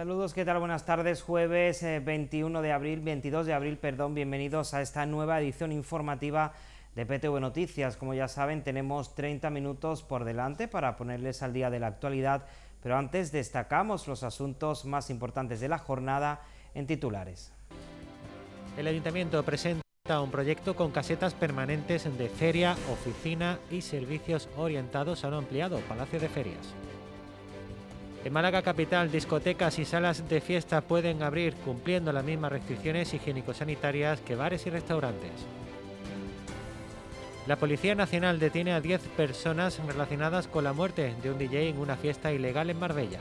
Saludos, ¿qué tal? Buenas tardes. Jueves 21 eh, de abril, 22 de abril, perdón. Bienvenidos a esta nueva edición informativa de PTV Noticias. Como ya saben, tenemos 30 minutos por delante para ponerles al día de la actualidad, pero antes destacamos los asuntos más importantes de la jornada en titulares. El ayuntamiento presenta un proyecto con casetas permanentes de feria, oficina y servicios orientados a un ampliado Palacio de Ferias. En Málaga Capital, discotecas y salas de fiesta pueden abrir cumpliendo las mismas restricciones higiénico-sanitarias que bares y restaurantes. La Policía Nacional detiene a 10 personas relacionadas con la muerte de un DJ en una fiesta ilegal en Marbella.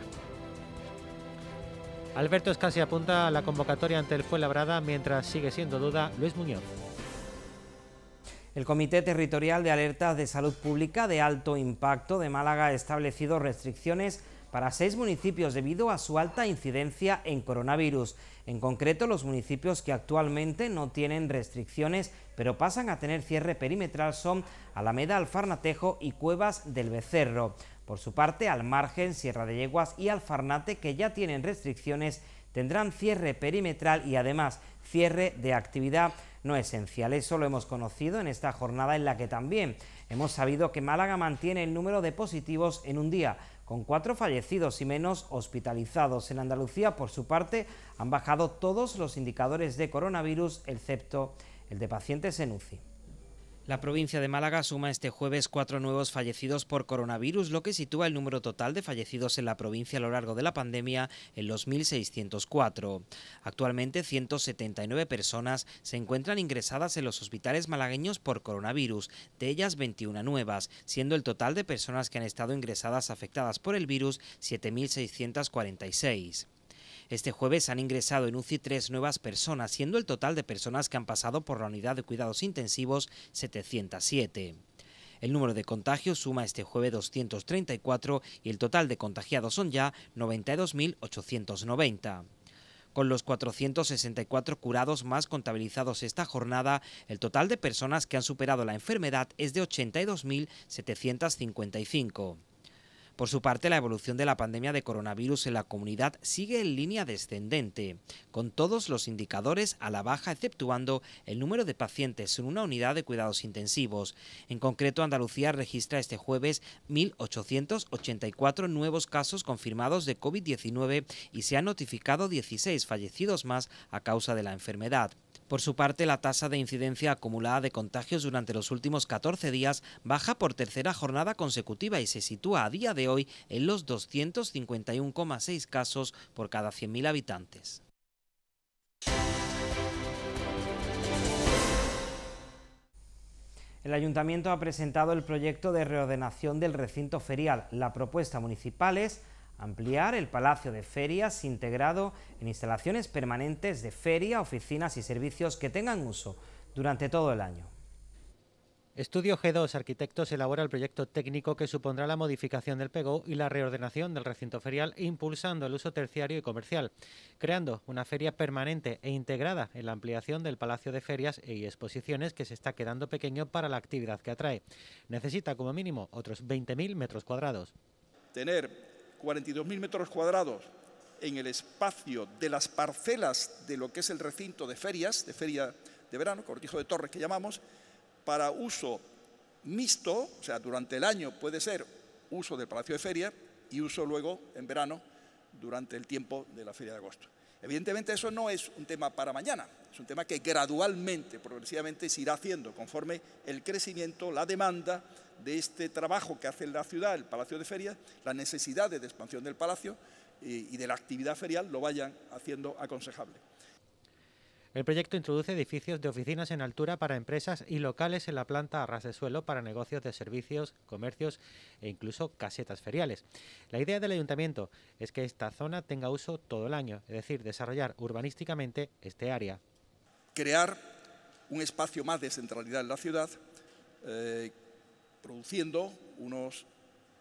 Alberto Escasi apunta a la convocatoria ante el fue labrada mientras sigue siendo duda Luis Muñoz. El Comité Territorial de Alertas de Salud Pública de Alto Impacto de Málaga ha establecido restricciones para seis municipios debido a su alta incidencia en coronavirus. En concreto, los municipios que actualmente no tienen restricciones, pero pasan a tener cierre perimetral son Alameda, Alfarnatejo y Cuevas del Becerro. Por su parte, al margen, Sierra de Yeguas y Alfarnate, que ya tienen restricciones, tendrán cierre perimetral y además cierre de actividad no esencial. Eso lo hemos conocido en esta jornada en la que también hemos sabido que Málaga mantiene el número de positivos en un día, con cuatro fallecidos y menos hospitalizados. En Andalucía, por su parte, han bajado todos los indicadores de coronavirus, excepto el de pacientes en UCI. La provincia de Málaga suma este jueves cuatro nuevos fallecidos por coronavirus, lo que sitúa el número total de fallecidos en la provincia a lo largo de la pandemia en los 1.604. Actualmente, 179 personas se encuentran ingresadas en los hospitales malagueños por coronavirus, de ellas 21 nuevas, siendo el total de personas que han estado ingresadas afectadas por el virus 7.646. Este jueves han ingresado en UCI tres nuevas personas, siendo el total de personas que han pasado por la unidad de cuidados intensivos 707. El número de contagios suma este jueves 234 y el total de contagiados son ya 92.890. Con los 464 curados más contabilizados esta jornada, el total de personas que han superado la enfermedad es de 82.755. Por su parte, la evolución de la pandemia de coronavirus en la comunidad sigue en línea descendente, con todos los indicadores a la baja, exceptuando el número de pacientes en una unidad de cuidados intensivos. En concreto, Andalucía registra este jueves 1.884 nuevos casos confirmados de COVID-19 y se han notificado 16 fallecidos más a causa de la enfermedad. Por su parte, la tasa de incidencia acumulada de contagios durante los últimos 14 días baja por tercera jornada consecutiva y se sitúa a día de hoy en los 251,6 casos por cada 100.000 habitantes. El ayuntamiento ha presentado el proyecto de reordenación del recinto ferial. La propuesta municipal es Ampliar el Palacio de Ferias integrado en instalaciones permanentes de feria, oficinas y servicios que tengan uso durante todo el año. Estudio G2 Arquitectos elabora el proyecto técnico que supondrá la modificación del PEGO y la reordenación del recinto ferial, impulsando el uso terciario y comercial, creando una feria permanente e integrada en la ampliación del Palacio de Ferias y e Exposiciones que se está quedando pequeño para la actividad que atrae. Necesita como mínimo otros 20.000 metros cuadrados. Tener 42.000 metros cuadrados en el espacio de las parcelas de lo que es el recinto de ferias, de feria de verano, cortijo de torres que llamamos, para uso mixto, o sea, durante el año puede ser uso del Palacio de Feria y uso luego en verano durante el tiempo de la Feria de Agosto. Evidentemente eso no es un tema para mañana, es un tema que gradualmente, progresivamente se irá haciendo conforme el crecimiento, la demanda de este trabajo que hace la ciudad, el Palacio de Ferias, las necesidades de expansión del Palacio eh, y de la actividad ferial lo vayan haciendo aconsejable. El proyecto introduce edificios de oficinas en altura para empresas y locales en la planta a ras de suelo para negocios de servicios, comercios e incluso casetas feriales. La idea del ayuntamiento es que esta zona tenga uso todo el año, es decir, desarrollar urbanísticamente este área. Crear un espacio más de centralidad en la ciudad, eh, produciendo unas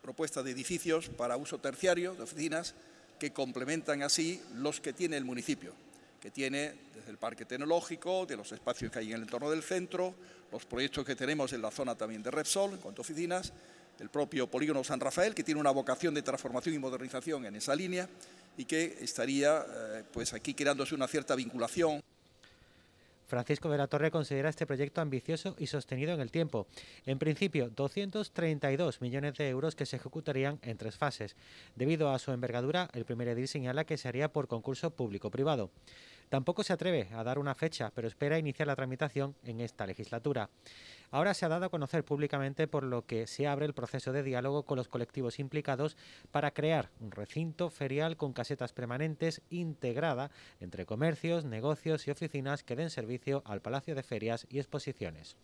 propuestas de edificios para uso terciario, de oficinas, que complementan así los que tiene el municipio que tiene desde el parque tecnológico, de los espacios que hay en el entorno del centro, los proyectos que tenemos en la zona también de Repsol, en cuanto a oficinas, el propio polígono San Rafael, que tiene una vocación de transformación y modernización en esa línea y que estaría eh, pues aquí creándose una cierta vinculación Francisco de la Torre considera este proyecto ambicioso y sostenido en el tiempo. En principio, 232 millones de euros que se ejecutarían en tres fases. Debido a su envergadura, el primer edil señala que se haría por concurso público-privado. Tampoco se atreve a dar una fecha, pero espera iniciar la tramitación en esta legislatura. Ahora se ha dado a conocer públicamente por lo que se abre el proceso de diálogo con los colectivos implicados para crear un recinto ferial con casetas permanentes integrada entre comercios, negocios y oficinas que den servicio al Palacio de Ferias y Exposiciones.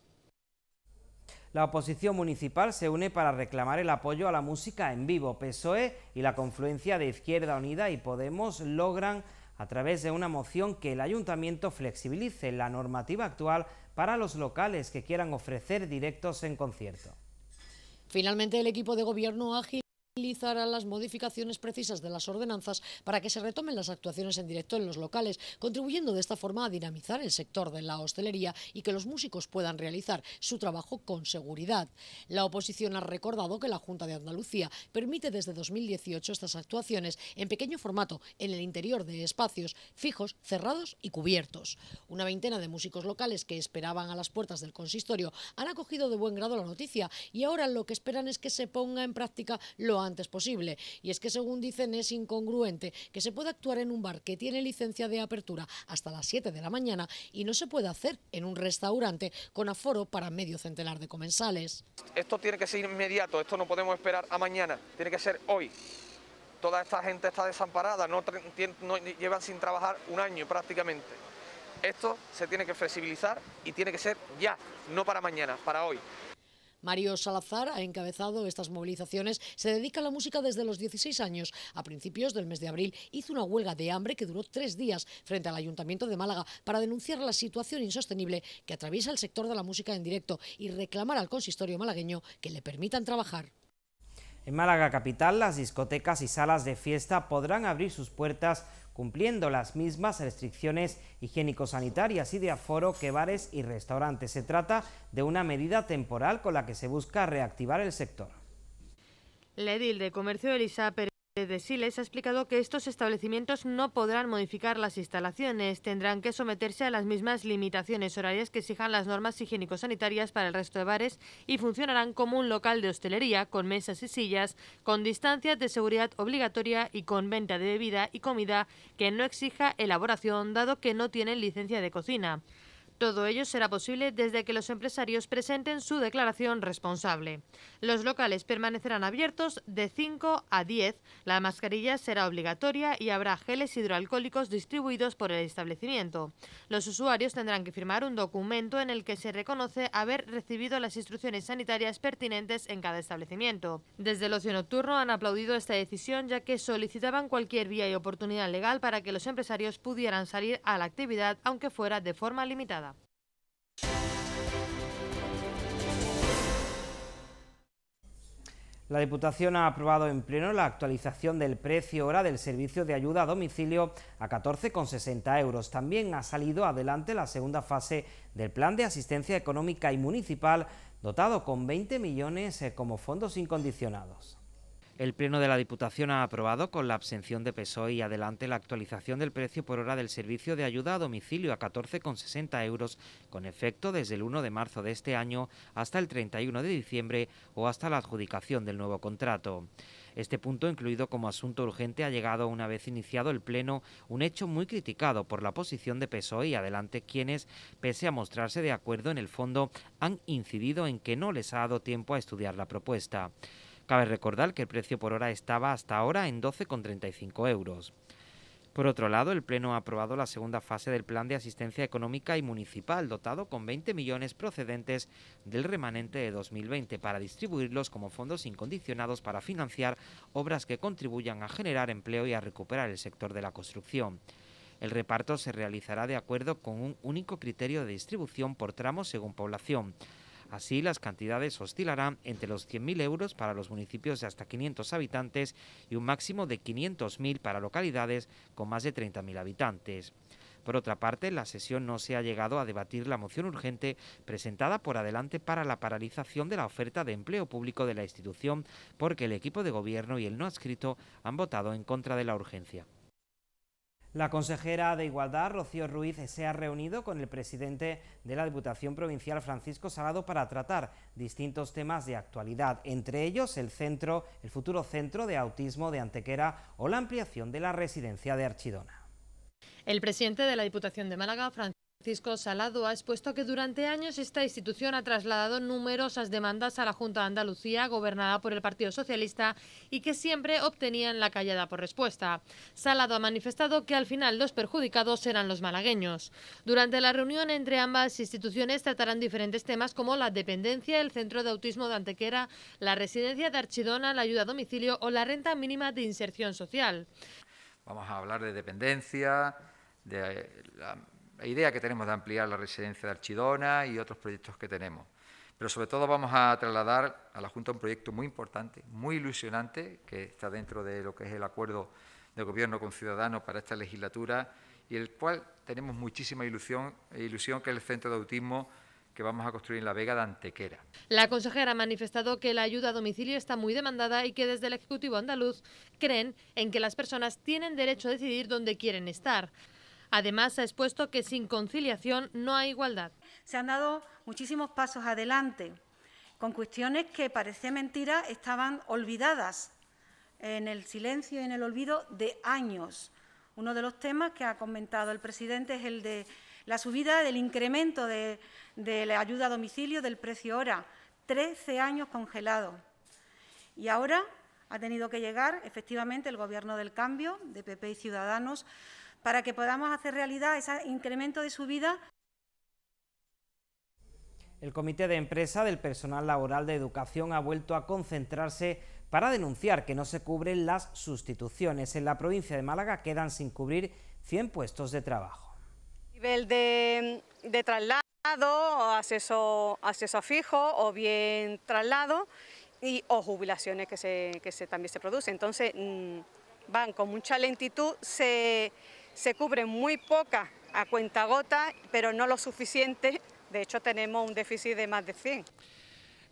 La oposición municipal se une para reclamar el apoyo a la música en vivo. PSOE y la confluencia de Izquierda Unida y Podemos logran a través de una moción que el ayuntamiento flexibilice la normativa actual para los locales que quieran ofrecer directos en concierto. Finalmente, el equipo de gobierno ágil realizará las modificaciones precisas de las ordenanzas para que se retomen las actuaciones en directo en los locales, contribuyendo de esta forma a dinamizar el sector de la hostelería y que los músicos puedan realizar su trabajo con seguridad. La oposición ha recordado que la Junta de Andalucía permite desde 2018 estas actuaciones en pequeño formato en el interior de espacios fijos, cerrados y cubiertos. Una veintena de músicos locales que esperaban a las puertas del consistorio han acogido de buen grado la noticia y ahora lo que esperan es que se ponga en práctica lo antes posible. Y es que, según dicen, es incongruente que se pueda actuar en un bar que tiene licencia de apertura hasta las 7 de la mañana y no se puede hacer en un restaurante con aforo para medio centenar de comensales. Esto tiene que ser inmediato, esto no podemos esperar a mañana, tiene que ser hoy toda esta gente está desamparada, no, llevan sin trabajar un año prácticamente. Esto se tiene que flexibilizar y tiene que ser ya, no para mañana, para hoy. Mario Salazar ha encabezado estas movilizaciones. Se dedica a la música desde los 16 años. A principios del mes de abril hizo una huelga de hambre que duró tres días frente al Ayuntamiento de Málaga para denunciar la situación insostenible que atraviesa el sector de la música en directo y reclamar al consistorio malagueño que le permitan trabajar. En Málaga Capital, las discotecas y salas de fiesta podrán abrir sus puertas cumpliendo las mismas restricciones higiénico-sanitarias y de aforo que bares y restaurantes. Se trata de una medida temporal con la que se busca reactivar el sector. edil de comercio Elisa de Siles ha explicado que estos establecimientos no podrán modificar las instalaciones, tendrán que someterse a las mismas limitaciones horarias que exijan las normas higiénico-sanitarias para el resto de bares y funcionarán como un local de hostelería con mesas y sillas, con distancias de seguridad obligatoria y con venta de bebida y comida que no exija elaboración dado que no tienen licencia de cocina. Todo ello será posible desde que los empresarios presenten su declaración responsable. Los locales permanecerán abiertos de 5 a 10. La mascarilla será obligatoria y habrá geles hidroalcohólicos distribuidos por el establecimiento. Los usuarios tendrán que firmar un documento en el que se reconoce haber recibido las instrucciones sanitarias pertinentes en cada establecimiento. Desde el ocio nocturno han aplaudido esta decisión ya que solicitaban cualquier vía y oportunidad legal para que los empresarios pudieran salir a la actividad aunque fuera de forma limitada. La Diputación ha aprobado en pleno la actualización del precio hora del servicio de ayuda a domicilio a 14,60 euros. También ha salido adelante la segunda fase del Plan de Asistencia Económica y Municipal, dotado con 20 millones eh, como fondos incondicionados. El Pleno de la Diputación ha aprobado, con la abstención de PSOE y adelante, la actualización del precio por hora del servicio de ayuda a domicilio a 14,60 euros, con efecto desde el 1 de marzo de este año hasta el 31 de diciembre o hasta la adjudicación del nuevo contrato. Este punto, incluido como asunto urgente, ha llegado una vez iniciado el Pleno, un hecho muy criticado por la posición de PSOE y adelante, quienes, pese a mostrarse de acuerdo en el fondo, han incidido en que no les ha dado tiempo a estudiar la propuesta. Cabe recordar que el precio por hora estaba hasta ahora en 12,35 euros. Por otro lado, el Pleno ha aprobado la segunda fase del Plan de Asistencia Económica y Municipal, dotado con 20 millones procedentes del remanente de 2020 para distribuirlos como fondos incondicionados para financiar obras que contribuyan a generar empleo y a recuperar el sector de la construcción. El reparto se realizará de acuerdo con un único criterio de distribución por tramo según población. Así, las cantidades oscilarán entre los 100.000 euros para los municipios de hasta 500 habitantes y un máximo de 500.000 para localidades con más de 30.000 habitantes. Por otra parte, la sesión no se ha llegado a debatir la moción urgente presentada por adelante para la paralización de la oferta de empleo público de la institución, porque el equipo de gobierno y el no adscrito han votado en contra de la urgencia. La consejera de Igualdad, Rocío Ruiz, se ha reunido con el presidente de la Diputación Provincial, Francisco Salado, para tratar distintos temas de actualidad, entre ellos el centro, el futuro centro de autismo de Antequera o la ampliación de la residencia de Archidona. El presidente de la Diputación de Málaga, Francisco Francisco Salado ha expuesto que durante años esta institución ha trasladado numerosas demandas a la Junta de Andalucía, gobernada por el Partido Socialista, y que siempre obtenían la callada por respuesta. Salado ha manifestado que al final los perjudicados serán los malagueños. Durante la reunión entre ambas instituciones tratarán diferentes temas como la dependencia, el centro de autismo de Antequera, la residencia de Archidona, la ayuda a domicilio o la renta mínima de inserción social. Vamos a hablar de dependencia, de la la idea que tenemos de ampliar la residencia de Archidona y otros proyectos que tenemos. Pero sobre todo vamos a trasladar a la Junta un proyecto muy importante, muy ilusionante, que está dentro de lo que es el acuerdo de gobierno con Ciudadanos para esta legislatura y el cual tenemos muchísima ilusión, ilusión que es el Centro de Autismo que vamos a construir en la Vega de Antequera. La consejera ha manifestado que la ayuda a domicilio está muy demandada y que desde el Ejecutivo andaluz creen en que las personas tienen derecho a decidir dónde quieren estar. Además, ha expuesto que sin conciliación no hay igualdad. Se han dado muchísimos pasos adelante con cuestiones que parecía mentira estaban olvidadas en el silencio y en el olvido de años. Uno de los temas que ha comentado el presidente es el de la subida del incremento de, la ayuda a domicilio del precio hora, 13 años congelado. Y ahora ha tenido que llegar, efectivamente, el Gobierno del Cambio, de PP y Ciudadanos, para que podamos hacer realidad ese incremento de subida. El Comité de Empresa del Personal Laboral de Educación ha vuelto a concentrarse para denunciar que no se cubren las sustituciones. En la provincia de Málaga quedan sin cubrir 100 puestos de trabajo. Nivel de, traslado, acceso, fijo o bien traslado y, o jubilaciones que, se, también se producen. Entonces, mm, van con mucha lentitud, se, se cubren muy pocas a gota, pero no lo suficiente. De hecho, tenemos un déficit de más de 100.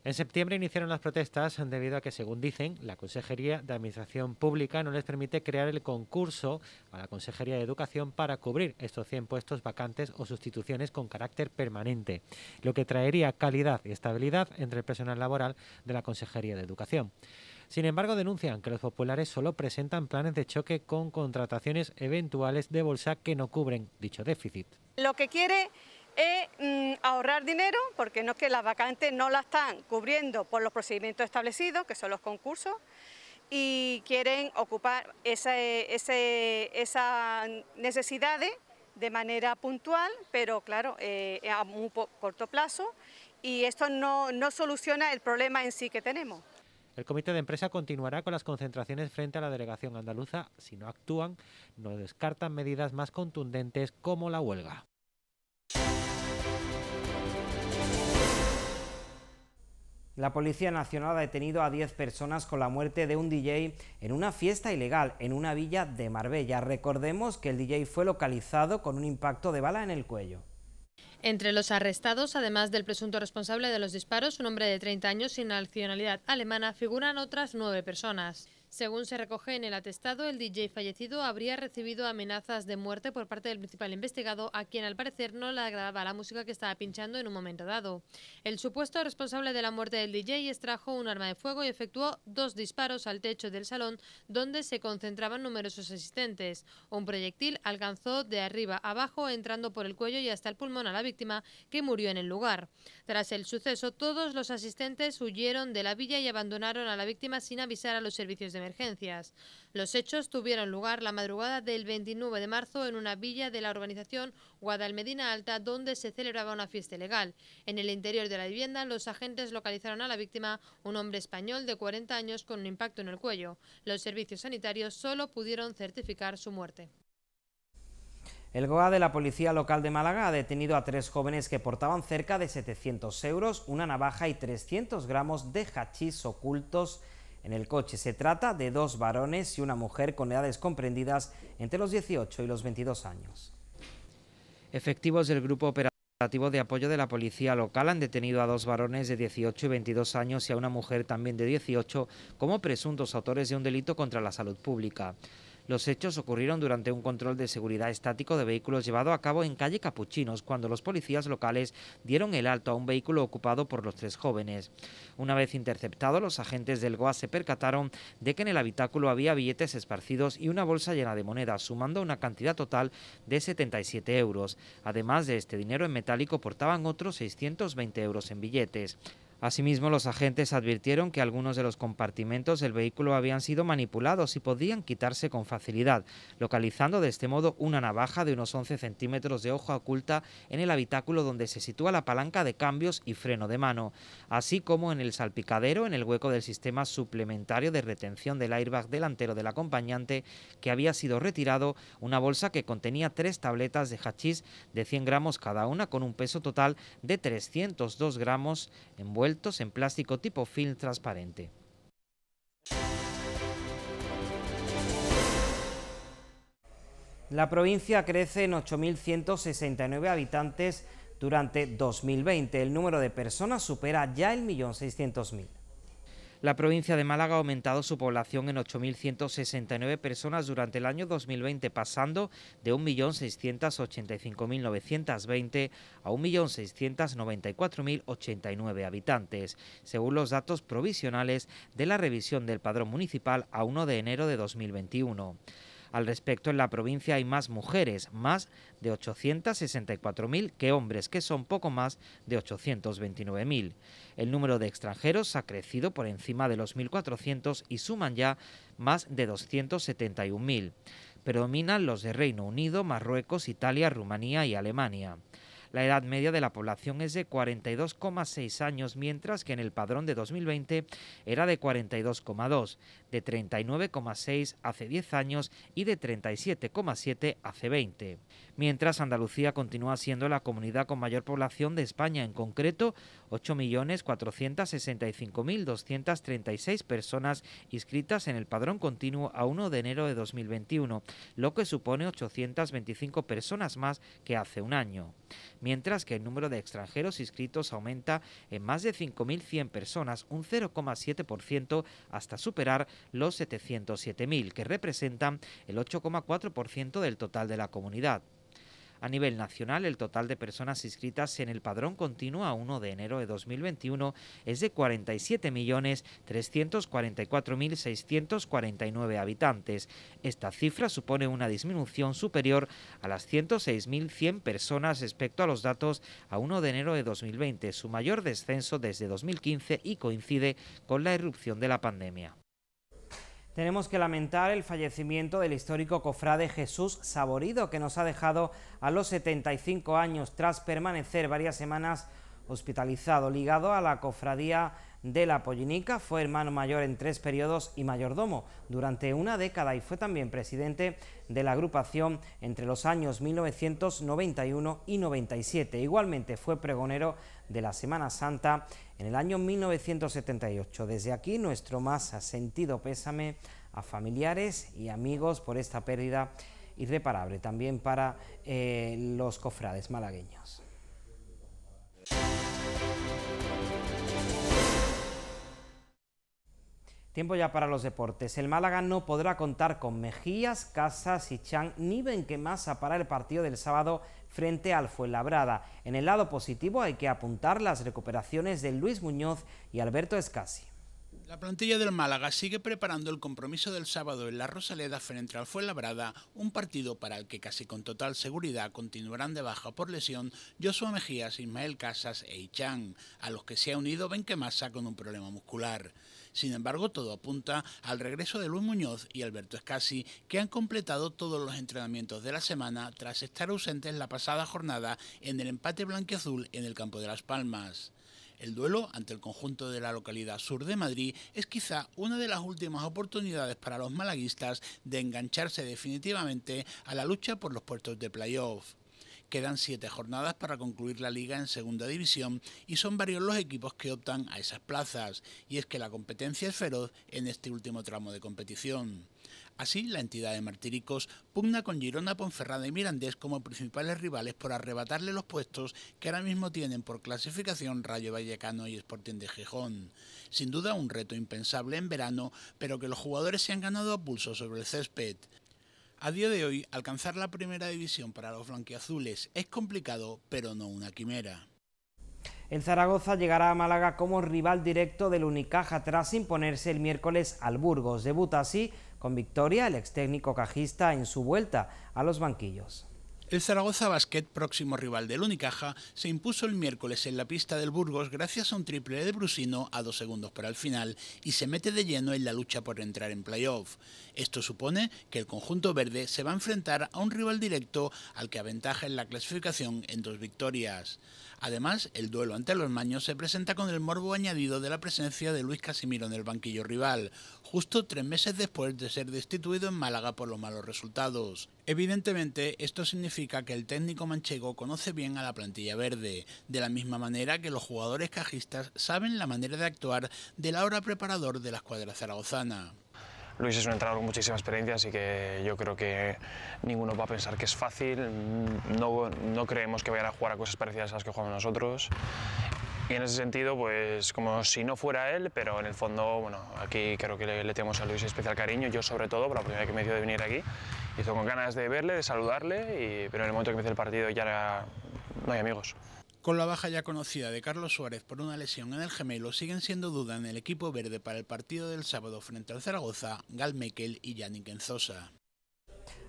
En septiembre iniciaron las protestas debido a que, según dicen, la Consejería de Administración Pública no les permite crear el concurso a la Consejería de Educación para cubrir estos 100 puestos vacantes o sustituciones con carácter permanente, lo que traería calidad y estabilidad entre el personal laboral de la Consejería de Educación. Sin embargo, denuncian que los populares solo presentan planes de choque con contrataciones eventuales de bolsa que no cubren dicho déficit. Lo que quiere es mm, ahorrar dinero, porque no es que las vacantes no las están cubriendo por los procedimientos establecidos, que son los concursos, y quieren ocupar esa, esas necesidades de manera puntual, pero claro, eh, a un corto plazo, y esto no soluciona el problema en sí que tenemos. El comité de empresa continuará con las concentraciones frente a la delegación andaluza. Si no actúan, no descartan medidas más contundentes como la huelga. La Policía Nacional ha detenido a 10 personas con la muerte de un DJ en una fiesta ilegal en una villa de Marbella. Recordemos que el DJ fue localizado con un impacto de bala en el cuello. Entre los arrestados, además del presunto responsable de los disparos, un hombre de 30 años sin nacionalidad alemana, figuran otras nueve personas. Según se recoge en el atestado, el DJ fallecido habría recibido amenazas de muerte por parte del principal investigado, a quien al parecer no le agradaba la música que estaba pinchando en un momento dado. El supuesto responsable de la muerte del DJ extrajo un arma de fuego y efectuó dos disparos al techo del salón donde se concentraban numerosos asistentes. Un proyectil alcanzó de arriba abajo entrando por el cuello y hasta el pulmón a la víctima que murió en el lugar. Tras el suceso, todos los asistentes huyeron de la villa y abandonaron a la víctima sin avisar a los servicios de emergencias. Los hechos tuvieron lugar la madrugada del 29 de marzo en una villa de la urbanización Guadalmedina Alta donde se celebraba una fiesta ilegal. En el interior de la vivienda los agentes localizaron a la víctima, un hombre español de 40 años con un impacto en el cuello. Los servicios sanitarios solo pudieron certificar su muerte. El GOA de la Policía Local de Málaga ha detenido a tres jóvenes que portaban cerca de 700 euros, una navaja y 300 gramos de hachís ocultos en el coche. Se trata de dos varones y una mujer con edades comprendidas entre los 18 y los 22 años. Efectivos del grupo operativo de apoyo de la policía local han detenido a dos varones de 18 y 22 años y a una mujer también de 18 como presuntos autores de un delito contra la salud pública. Los hechos ocurrieron durante un control de seguridad estático de vehículos llevado a cabo en calle Capuchinos, cuando los policías locales dieron el alto a un vehículo ocupado por los tres jóvenes. Una vez interceptado, los agentes del GOA se percataron de que en el habitáculo había billetes esparcidos y una bolsa llena de monedas, sumando una cantidad total de 77 euros. Además de este dinero en metálico, portaban otros 620 euros en billetes. Asimismo, los agentes advirtieron que algunos de los compartimentos del vehículo habían sido manipulados y podían quitarse con facilidad, localizando de este modo una navaja de unos 11 centímetros de hoja oculta en el habitáculo donde se sitúa la palanca de cambios y freno de mano, así como en el salpicadero en el hueco del sistema suplementario de retención del airbag delantero del acompañante que había sido retirado una bolsa que contenía tres tabletas de hachís de 100 gramos cada una con un peso total de 302 gramos envuelto en plástico tipo film transparente. La provincia crece en 8.169 habitantes durante 2020. El número de personas supera ya el millón 600.000. La provincia de Málaga ha aumentado su población en 8.169 personas durante el año 2020, pasando de 1.685.920 a 1.694.089 habitantes, según los datos provisionales de la revisión del padrón municipal a 1 de enero de 2021. Al respecto, en la provincia hay más mujeres, más de 864.000 que hombres, que son poco más de 829.000. El número de extranjeros ha crecido por encima de los 1.400 y suman ya más de 271.000. Predominan los de Reino Unido, Marruecos, Italia, Rumanía y Alemania. La edad media de la población es de 42,6 años, mientras que en el padrón de 2020 era de 42,2, de 39,6 hace 10 años y de 37,7 hace 20 mientras Andalucía continúa siendo la comunidad con mayor población de España, en concreto 8.465.236 personas inscritas en el padrón continuo a 1 de enero de 2021, lo que supone 825 personas más que hace un año, mientras que el número de extranjeros inscritos aumenta en más de 5.100 personas, un 0,7% hasta superar los 707.000, que representan el 8,4% del total de la comunidad. A nivel nacional, el total de personas inscritas en el padrón continuo a 1 de enero de 2021 es de 47.344.649 habitantes. Esta cifra supone una disminución superior a las 106.100 personas respecto a los datos a 1 de enero de 2020, su mayor descenso desde 2015 y coincide con la erupción de la pandemia tenemos que lamentar el fallecimiento del histórico cofrade Jesús Saborido, que nos ha dejado a los 75 años tras permanecer varias semanas hospitalizado, ligado a la cofradía de la Pollinica, fue hermano mayor en tres periodos y mayordomo durante una década y fue también presidente de la agrupación entre los años 1991 y 97. Igualmente fue pregonero de la Semana Santa en el año 1978. Desde aquí nuestro más sentido pésame a familiares y amigos por esta pérdida irreparable, también para eh, los cofrades malagueños. Tiempo ya para los deportes. El Málaga no podrá contar con Mejías, Casas y Chan ni Masa para el partido del sábado frente al Fuenlabrada. En el lado positivo hay que apuntar las recuperaciones de Luis Muñoz y Alberto Escasi. La plantilla del Málaga sigue preparando el compromiso del sábado en la Rosaleda frente al Fuenlabrada, un partido para el que casi con total seguridad continuarán de baja por lesión Joshua Mejías, Ismael Casas e Ichan, a los que se ha unido Benquemasa con un problema muscular. Sin embargo, todo apunta al regreso de Luis Muñoz y Alberto Escasi, que han completado todos los entrenamientos de la semana tras estar ausentes la pasada jornada en el empate blanquiazul en el campo de Las Palmas. El duelo ante el conjunto de la localidad sur de Madrid es quizá una de las últimas oportunidades para los malaguistas de engancharse definitivamente a la lucha por los puertos de playoff. Quedan siete jornadas para concluir la liga en segunda división y son varios los equipos que optan a esas plazas, y es que la competencia es feroz en este último tramo de competición. Así, la entidad de Martíricos pugna con Girona, Ponferrada y Mirandés como principales rivales por arrebatarle los puestos que ahora mismo tienen por clasificación Rayo Vallecano y Sporting de Gijón. Sin duda un reto impensable en verano, pero que los jugadores se han ganado a pulso sobre el césped. A día de hoy, alcanzar la primera división para los blanquiazules es complicado, pero no una quimera. El Zaragoza llegará a Málaga como rival directo del Unicaja tras imponerse el miércoles al Burgos. Debuta así con victoria el ex técnico cajista en su vuelta a los banquillos. El Zaragoza Basket, próximo rival del Unicaja, se impuso el miércoles en la pista del Burgos gracias a un triple de Brusino a dos segundos para el final y se mete de lleno en la lucha por entrar en playoff. Esto supone que el conjunto verde se va a enfrentar a un rival directo al que aventaja en la clasificación en dos victorias. Además, el duelo ante los maños se presenta con el morbo añadido de la presencia de Luis Casimiro en el banquillo rival, justo tres meses después de ser destituido en Málaga por los malos resultados. Evidentemente, esto significa que el técnico manchego conoce bien a la plantilla verde, de la misma manera que los jugadores cajistas saben la manera de actuar del ahora preparador de la escuadra zaragozana. Luis es un entrenador con muchísima experiencia, así que yo creo que ninguno va a pensar que es fácil. No, creemos que vayan a jugar a cosas parecidas a las que jugamos nosotros. Y en ese sentido, pues como si no fuera él, pero en el fondo, bueno, aquí creo que le, tenemos a Luis especial cariño, yo sobre todo, por la primera que me dio de venir aquí, hizo con ganas de verle, de saludarle, pero en el momento que empecé el partido ya no hay amigos. Con la baja ya conocida de Carlos Suárez por una lesión en el gemelo, siguen siendo duda en el equipo verde para el partido del sábado frente al Zaragoza, Gal y Yannick Enzosa.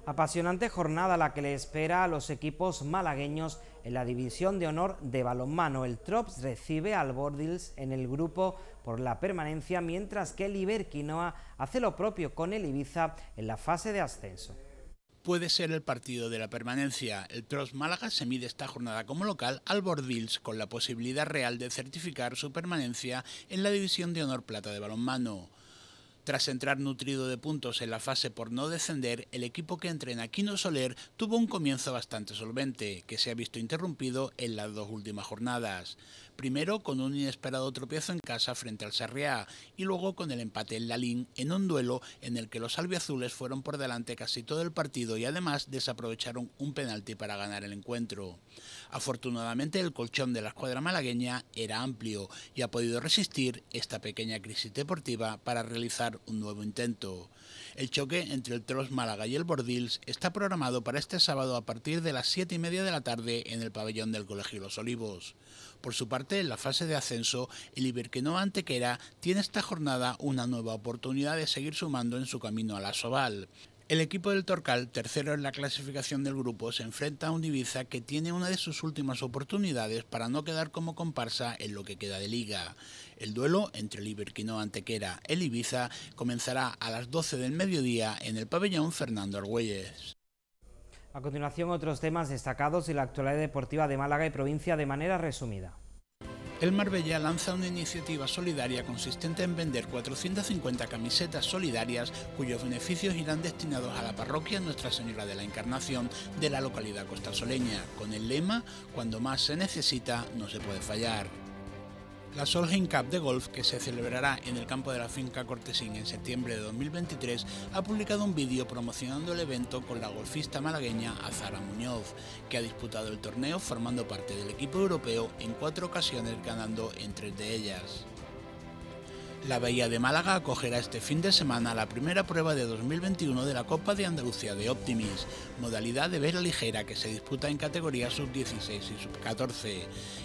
Apasionante jornada la que le espera a los equipos malagueños en la división de honor de balonmano. El Trops recibe al Bordils en el grupo por la permanencia, mientras que el Iberquinoa hace lo propio con el Ibiza en la fase de ascenso puede ser el partido de la permanencia. El Trost Málaga se mide esta jornada como local al Bordils con la posibilidad real de certificar su permanencia en la División de Honor Plata de Balonmano. Tras entrar nutrido de puntos en la fase por no descender, el equipo que entrena Quino Soler tuvo un comienzo bastante solvente, que se ha visto interrumpido en las dos últimas jornadas. Primero con un inesperado tropiezo en casa frente al Sarriá y luego con el empate en Lalín en un duelo en el que los albiazules fueron por delante casi todo el partido y además desaprovecharon un penalti para ganar el encuentro. Afortunadamente el colchón de la escuadra malagueña era amplio y ha podido resistir esta pequeña crisis deportiva para realizar un nuevo intento. El choque entre el Tros Málaga y el Bordils está programado para este sábado a partir de las 7 y media de la tarde en el pabellón del Colegio Los Olivos. Por su parte, en la fase de ascenso, el Iberquenoa Antequera tiene esta jornada una nueva oportunidad de seguir sumando en su camino a la Soval. El equipo del Torcal, tercero en la clasificación del grupo, se enfrenta a un Ibiza que tiene una de sus últimas oportunidades para no quedar como comparsa en lo que queda de liga. El duelo entre el Iberquino Antequera el Ibiza comenzará a las 12 del mediodía en el pabellón Fernando Argüelles. A continuación, otros temas destacados y la actualidad deportiva de Málaga y provincia de manera resumida. El Marbella lanza una iniciativa solidaria consistente en vender 450 camisetas solidarias cuyos beneficios irán destinados a la parroquia Nuestra Señora de la Encarnación de la localidad costasoleña, con el lema Cuando más se necesita, no se puede fallar. La Solheim Cup de Golf, que se celebrará en el campo de la finca Cortesín en septiembre de 2023, ha publicado un vídeo promocionando el evento con la golfista malagueña Azara Muñoz, que ha disputado el torneo formando parte del equipo europeo en cuatro ocasiones ganando en tres de ellas. La Bahía de Málaga acogerá este fin de semana la primera prueba de 2021 de la Copa de Andalucía de Optimis, modalidad de vela ligera que se disputa en categorías sub-16 y sub-14.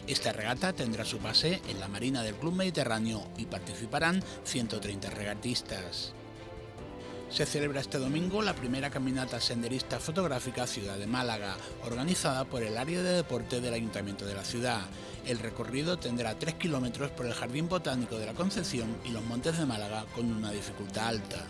Esta regata tendrá su base en la Marina del Club Mediterráneo y participarán 130 regatistas. Se celebra este domingo la primera caminata senderista fotográfica Ciudad de Málaga, organizada por el área de deporte del Ayuntamiento de la ciudad. El recorrido tendrá 3 kilómetros por el Jardín Botánico de la Concepción y los Montes de Málaga con una dificultad alta.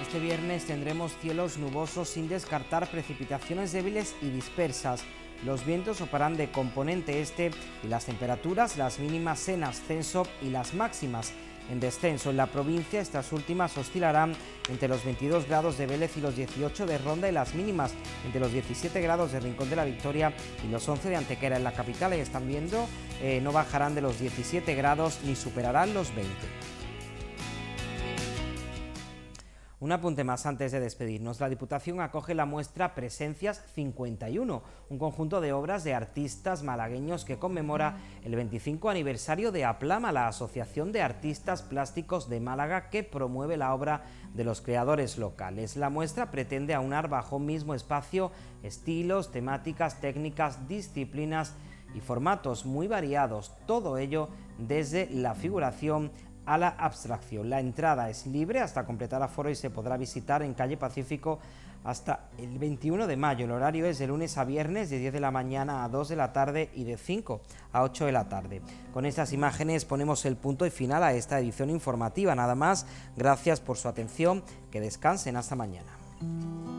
Este viernes tendremos cielos nubosos sin descartar precipitaciones débiles y dispersas. Los vientos soparán de componente este y las temperaturas, las mínimas en ascenso y las máximas en descenso. En la provincia estas últimas oscilarán entre los 22 grados de Vélez y los 18 de Ronda y las mínimas entre los 17 grados de Rincón de la Victoria y los 11 de Antequera. En la capital, Y ¿eh? están viendo, eh, no bajarán de los 17 grados ni superarán los 20. Un apunte más antes de despedirnos. La Diputación acoge la muestra Presencias 51, un conjunto de obras de artistas malagueños que conmemora el 25 aniversario de Aplama, la Asociación de Artistas Plásticos de Málaga que promueve la obra de los creadores locales. La muestra pretende aunar bajo un mismo espacio estilos, temáticas, técnicas, disciplinas y formatos muy variados, todo ello desde la figuración a la abstracción. La entrada es libre hasta completar aforo y se podrá visitar en calle Pacífico hasta el 21 de mayo. El horario es de lunes a viernes de 10 de la mañana a 2 de la tarde y de 5 a 8 de la tarde. Con estas imágenes ponemos el punto y final a esta edición informativa. Nada más, gracias por su atención, que descansen hasta mañana.